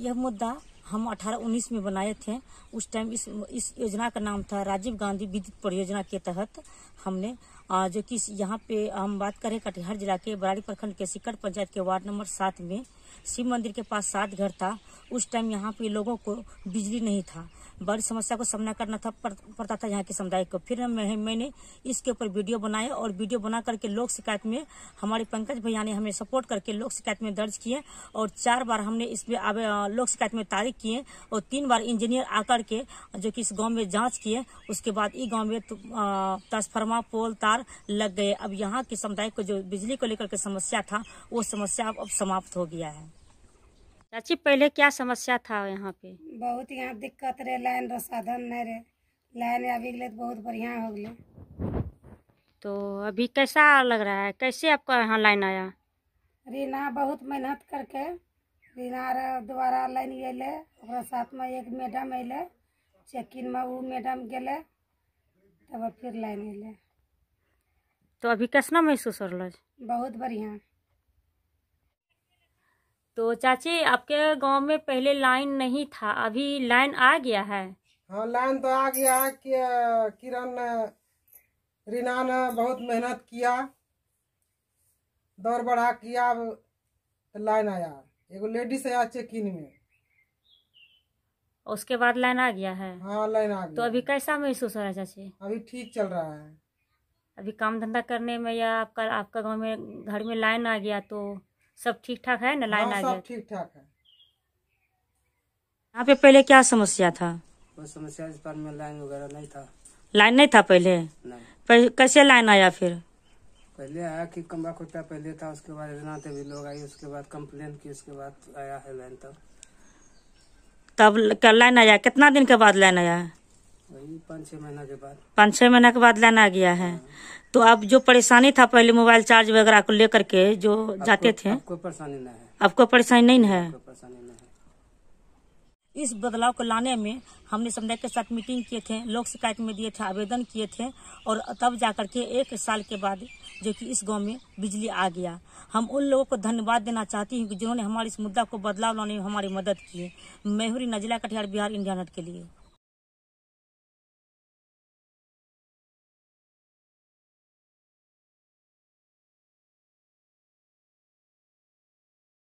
यह मुद्दा हम 18-19 में बनाए थे उस टाइम इस इस योजना का नाम था राजीव गांधी विद्युत परियोजना के तहत हमने जो कि यहाँ पे हम बात करें कटिहार जिला के बराड़ी प्रखंड के सिकट पंचायत के वार्ड नंबर सात में शिव मंदिर के पास सात घर था उस टाइम यहाँ पे लोगों को बिजली नहीं था बड़ी समस्या को सामना करना था पड़ता था यहाँ के समुदाय को फिर मैं, मैंने इसके ऊपर वीडियो बनाए और वीडियो बना करके लोक शिकायत में हमारे पंकज भैया ने हमें सपोर्ट करके लोक शिकायत में दर्ज किए और चार बार हमने इसमें लोक शिकायत में तारीख किए और तीन बार इंजीनियर आकर के जो कि इस गाँव में जाँच किए उसके बाद ई गाँव में ट्रांसफार्मा पोल तार लग गए अब यहाँ के समुदाय को जो बिजली को लेकर के समस्या था वो समस्या अब समाप्त हो गया है चाची पहले क्या समस्या था यहाँ पे बहुत यहाँ दिक्कत रहे लाइन रो साधन नहीं रहे लाइन आबि गए तो बहुत बढ़िया हो गए तो अभी कैसा लग रहा है कैसे आपका यहाँ लाइन आया रीना बहुत मेहनत करके रीना दोबारा लाइन अल साथ में एक मैडम अल चेक में वो मैडम गए तब फिर लाइन अल तो अभी कैसना महसूस हो रहा बहुत बढ़िया तो चाची आपके गांव में पहले लाइन नहीं था अभी लाइन आ गया है हाँ लाइन तो आ गया है कि किरण रीना ने बहुत मेहनत किया दौड़ बढ़ा किया अब लाइन आया एगो लेडीज आया चेकिन में उसके बाद लाइन आ गया है हाँ लाइन आ गया तो अभी कैसा महसूस हो रहा है चाची अभी ठीक चल रहा है अभी काम धंधा करने में या आपका आपका गांव में घर में लाइन आ गया तो सब ठीक ठाक है लाइन हाँ, आ गया ठीक ठाक है यहाँ पे पहले क्या समस्या था कोई समस्या इस बार में लाइन वगैरह नहीं था लाइन नहीं था पहले नहीं। कैसे लाइन आया फिर पहले आया कि कमरा खुट्टा पहले था उसके बाद योजना भी लोग आई उसके बाद कम्प्लेन की उसके बाद आया है लाइन तब तब लाइन आया कितना दिन के बाद लाइन आया है पाँच छः महीना के बाद पाँच छः महीना के बाद लाइन आ गया है तो अब जो परेशानी था पहले मोबाइल चार्ज वगैरह को लेकर के जो जाते थे कोई परेशानी नहीं है परेशानी नहीं है इस बदलाव को लाने में हमने समुदाय के साथ मीटिंग किए थे लोक शिकायत में दिए थे आवेदन किए थे और तब जाकर के एक साल के बाद जो कि इस गांव में बिजली आ गया हम उन लोगों को धन्यवाद देना चाहती हूँ जिन्होंने हमारे इस मुद्दा को बदलाव लाने में हमारी मदद की है मेहूरी नजिला कटिहार बिहार इंडिया नेट के लिए